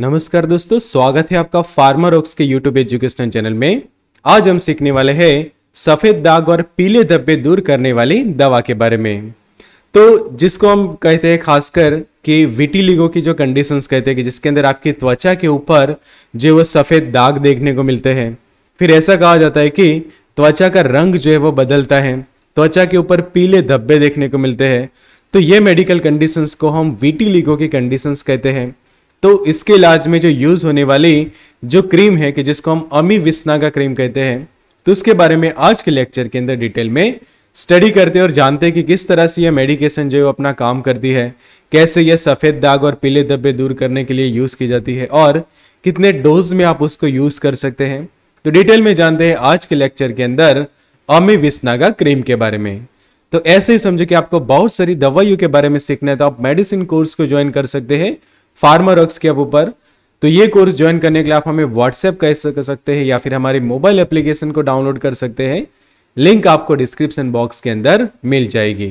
नमस्कार दोस्तों स्वागत है आपका फार्मर ऑक्स के यूट्यूब एजुकेशन चैनल में आज हम सीखने वाले हैं सफेद दाग और पीले धब्बे दूर करने वाली दवा के बारे में तो जिसको हम कहते हैं खासकर कि विटिलिगो की जो कंडीशंस कहते हैं कि जिसके अंदर आपकी त्वचा के ऊपर जो वो सफेद दाग देखने को मिलते हैं फिर ऐसा कहा जाता है कि त्वचा का रंग जो है वो बदलता है त्वचा के ऊपर पीले धब्बे देखने को मिलते हैं तो ये मेडिकल कंडीशंस को हम विटिलिगो की कंडीशंस कहते हैं तो इसके इलाज में जो यूज़ होने वाली जो क्रीम है कि जिसको हम अमी विस्ना का क्रीम कहते हैं तो उसके बारे में आज के लेक्चर के अंदर डिटेल में स्टडी करते हैं और जानते हैं कि किस तरह से यह मेडिकेशन जो है अपना काम करती है कैसे यह सफ़ेद दाग और पीले धब्बे दूर करने के लिए यूज़ की जाती है और कितने डोज में आप उसको यूज़ कर सकते हैं तो डिटेल में जानते हैं आज के लेक्चर के अंदर अमी विस्नागा क्रीम के बारे में तो ऐसे ही समझो कि आपको बहुत सारी दवाइयों के बारे में सीखना है तो आप मेडिसिन कोर्स को ज्वाइन कर सकते हैं फार्मर रक्स के ऊपर तो ये कोर्स ज्वाइन करने के लिए आप हमें व्हाट्सएप कर सकते हैं या फिर हमारे मोबाइल एप्लीकेशन को डाउनलोड कर सकते हैं लिंक आपको डिस्क्रिप्शन बॉक्स के अंदर मिल जाएगी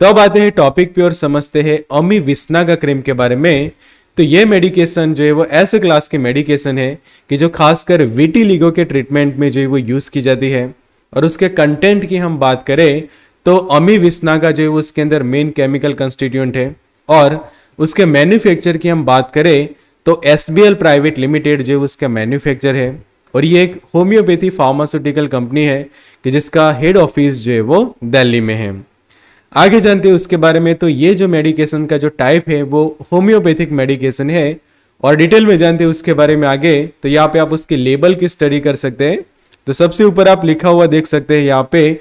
तो अब आते हैं टॉपिक पे और समझते हैं अमी विस्ना का क्रीम के बारे में तो ये मेडिकेशन जो है वो ऐसे क्लास के मेडिकेशन है कि जो खासकर वीटी लीगो के ट्रीटमेंट में जो है वो यूज़ की जाती है और उसके कंटेंट की हम बात करें तो अमी विस्ना का जो है वो उसके अंदर मेन केमिकल कंस्टिट्यूंट है और उसके मैन्युफैक्चर की हम बात करें तो एस प्राइवेट लिमिटेड जो उसका मैन्युफैक्चर है और ये एक होम्योपैथी फार्मास्यूटिकल कंपनी है कि जिसका हेड ऑफिस जो है वो दिल्ली में है आगे जानते हैं उसके बारे में तो ये जो मेडिकेशन का जो टाइप है वो होम्योपैथिक मेडिकेशन है और डिटेल में जानते हैं उसके बारे में आगे तो यहाँ पे आप उसके लेबल की स्टडी कर सकते हैं तो सबसे ऊपर आप लिखा हुआ देख सकते हैं यहाँ पे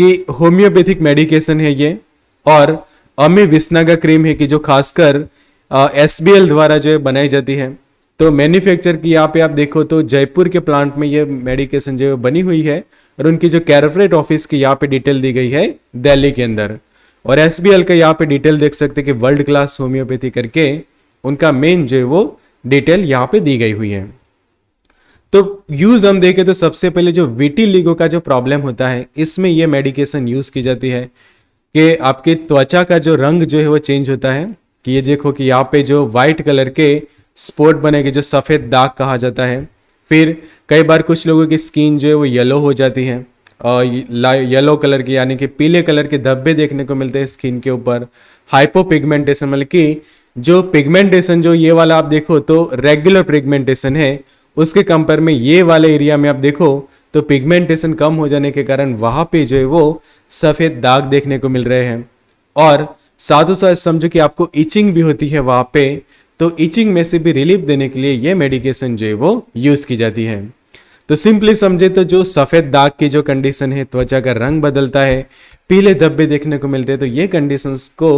कि होम्योपैथिक मेडिकेशन है ये और अमी विस्नागा क्रीम है कि जो खासकर एस द्वारा जो है बनाई जाती है तो मैन्युफैक्चर की यहाँ पे आप देखो तो जयपुर के प्लांट में ये मेडिकेशन जो बनी हुई है और उनकी जो कैरफरेट ऑफिस की यहाँ पे डिटेल दी गई है दिल्ली के अंदर और एस का यहाँ पे डिटेल देख सकते हैं कि वर्ल्ड क्लास होम्योपैथी करके उनका मेन जो है वो डिटेल यहाँ पे दी गई हुई है तो यूज हम देखें तो सबसे पहले जो विटी लीगो का जो प्रॉब्लम होता है इसमें यह मेडिकेशन यूज की जाती है कि आपकी त्वचा का जो रंग जो है वो चेंज होता है कि ये देखो कि यहाँ पे जो वाइट कलर के स्पॉट बनेंगे जो सफ़ेद दाग कहा जाता है फिर कई बार कुछ लोगों की स्किन जो है वो येलो हो जाती है और येलो कलर की यानी कि पीले कलर के धब्बे देखने को मिलते हैं स्किन के ऊपर हाइपो पिगमेंटेशन मतलब कि जो पिगमेंटेशन जो ये वाला आप देखो तो रेगुलर पिगमेंटेशन है उसके कंपेयर में ये वाले एरिया में आप देखो तो पिगमेंटेशन कम हो जाने के कारण वहाँ पे जो है वो सफ़ेद दाग देखने को मिल रहे हैं और साधु साथ समझो कि आपको इचिंग भी होती है वहाँ पे तो इचिंग में से भी रिलीफ देने के लिए ये मेडिकेशन जो है वो यूज़ की जाती है तो सिंपली समझे तो जो सफ़ेद दाग की जो कंडीशन है त्वचा का रंग बदलता है पीले धब्बे देखने को मिलते हैं तो ये कंडीशन को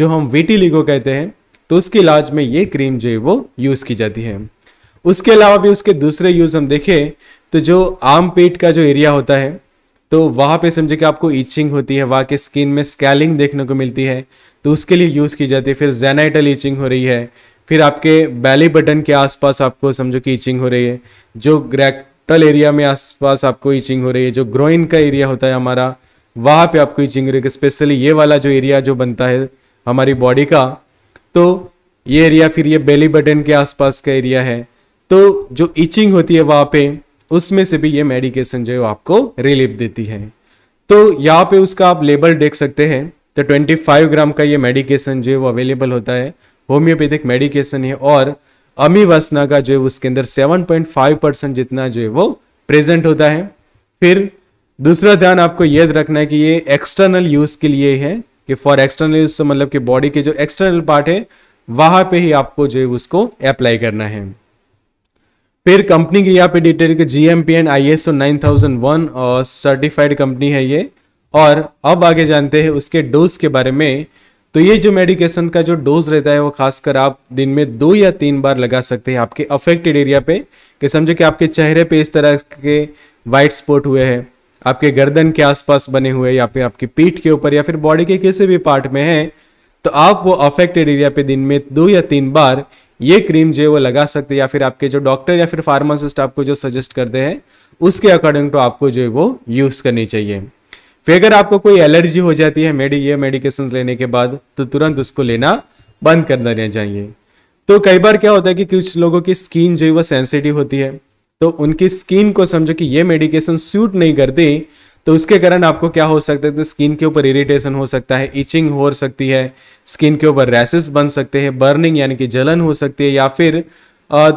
जो हम वीटी कहते हैं तो उसके इलाज में ये क्रीम जो है वो यूज़ की जाती है उसके अलावा भी उसके दूसरे यूज़ हम देखें तो जो आर्म पेट का जो एरिया होता है तो वहाँ पे समझे कि आपको ईचिंग होती है वहाँ के स्किन में स्कैलिंग देखने को मिलती है तो उसके लिए यूज़ की जाती है फिर जेनाइटल ईचिंग हो रही है फिर आपके बैली बटन के आसपास आपको समझो कि ईचिंग हो रही है जो ग्रैक्टल एरिया में आसपास आपको ईचिंग हो रही है जो ग्रोइन का एरिया होता है हमारा वहाँ पे आपको ईचिंग हो रही है स्पेशली ये वाला जो एरिया जो बनता है हमारी बॉडी का तो ये एरिया फिर ये बेली बटन के आसपास का एरिया है तो जो इचिंग होती है वहाँ पे उसमें से भी ये मेडिकेशन जो है आपको रिलीफ देती है तो यहाँ पे उसका आप लेबल देख सकते हैं तो 25 ग्राम का ये मेडिकेशन जो है वो अवेलेबल होता है होम्योपैथिक मेडिकेशन है और वसना का जो है उसके अंदर 7.5 परसेंट जितना जो है वो प्रेजेंट होता है फिर दूसरा ध्यान आपको यह रखना है कि ये एक्सटर्नल यूज़ के लिए है कि फॉर एक्सटर्नल यूज मतलब कि बॉडी के जो एक्सटर्नल पार्ट है वहाँ पे ही आपको जो है उसको अप्लाई करना है फिर कंपनी की यहाँ पे डिटेल के G M P and I S O nine thousand one और सर्टिफाइड कंपनी है ये और अब आगे जानते हैं उसके डोज के बारे में तो ये जो मेडिकेशन का जो डोज रहता है वो खासकर आप दिन में दो या तीन बार लगा सकते हैं आपके अफेक्टेड एरिया पे कि समझो कि आपके चेहरे पे इस तरह के वाइट स्पॉट हुए हैं आपके गर्दन के आसपास बने हुए या फिर आपकी पीठ के ऊपर या फिर बॉडी के किसी भी पार्ट में है तो आप वो अफेक्टेड एरिया पे दिन में दो या तीन बार ये क्रीम जो है वो लगा सकते हैं या फिर आपके जो डॉक्टर या फिर फार्मासिस्ट आपको जो सजेस्ट करते हैं उसके अकॉर्डिंग टू आपको जो है वो यूज़ करनी चाहिए फिर अगर आपको कोई एलर्जी हो जाती है मेडि ये मेडिकेशन लेने के बाद तो तुरंत उसको लेना बंद कर देना चाहिए तो कई बार क्या होता है कि कुछ लोगों की स्किन जो है वो सेंसिटिव होती है तो उनकी स्किन को समझो कि ये मेडिकेशन सूट नहीं करती तो उसके कारण आपको क्या हो सकता है तो स्किन के ऊपर इरिटेशन हो सकता है इचिंग हो सकती है स्किन के ऊपर रैसेस बन सकते हैं बर्निंग यानी कि जलन हो सकती है या फिर आ,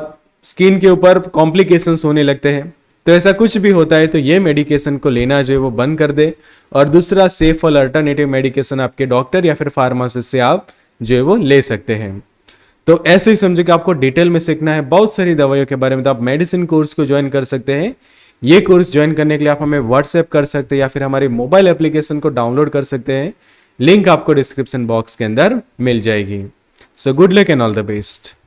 स्किन के ऊपर कॉम्प्लिकेशन होने लगते हैं तो ऐसा कुछ भी होता है तो ये मेडिकेशन को लेना जो है वो बंद कर दे और दूसरा सेफ और अल्टरनेटिव मेडिकेशन आपके डॉक्टर या फिर फार्मासिस्ट से आप जो है वो ले सकते हैं तो ऐसे ही समझो कि आपको डिटेल में सीखना है बहुत सारी दवाइयों के बारे में तो आप मेडिसिन कोर्स को ज्वाइन कर सकते हैं ये कोर्स ज्वाइन करने के लिए आप हमें व्हाट्सएप कर सकते हैं या फिर हमारे मोबाइल एप्लीकेशन को डाउनलोड कर सकते हैं लिंक आपको डिस्क्रिप्शन बॉक्स के अंदर मिल जाएगी so good luck and all the best